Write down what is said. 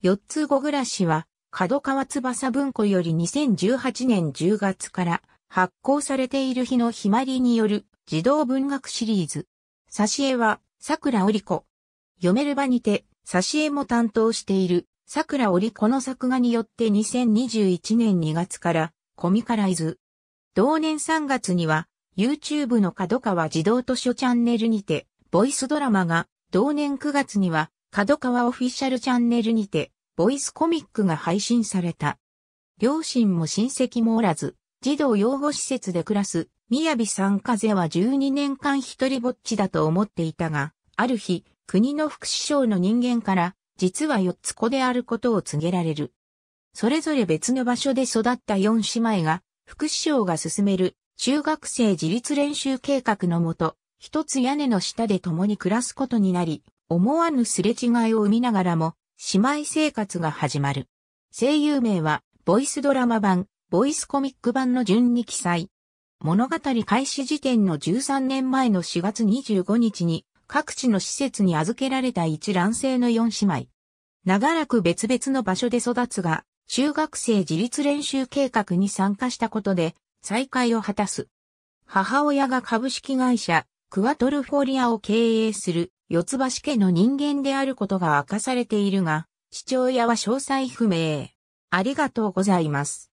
四つ子暮らしは、角川翼文庫より2018年10月から発行されている日のひまりによる児童文学シリーズ。挿絵は、桜織子。読める場にて、挿絵も担当している、桜織子の作画によって2021年2月からコミカライズ。同年3月には、YouTube の角川児童図書チャンネルにて、ボイスドラマが、同年9月には、角川オフィシャルチャンネルにて、ボイスコミックが配信された。両親も親戚もおらず、児童養護施設で暮らす、宮城さん風は12年間一人ぼっちだと思っていたが、ある日、国の副首相の人間から、実は4つ子であることを告げられる。それぞれ別の場所で育った4姉妹が、副首相が進める中学生自立練習計画のもと、一つ屋根の下で共に暮らすことになり、思わぬすれ違いを生みながらも、姉妹生活が始まる。声優名は、ボイスドラマ版、ボイスコミック版の順に記載。物語開始時点の13年前の4月25日に、各地の施設に預けられた一卵性の4姉妹。長らく別々の場所で育つが、中学生自立練習計画に参加したことで、再会を果たす。母親が株式会社、クワトルフォリアを経営する四橋家の人間であることが明かされているが、父親は詳細不明。ありがとうございます。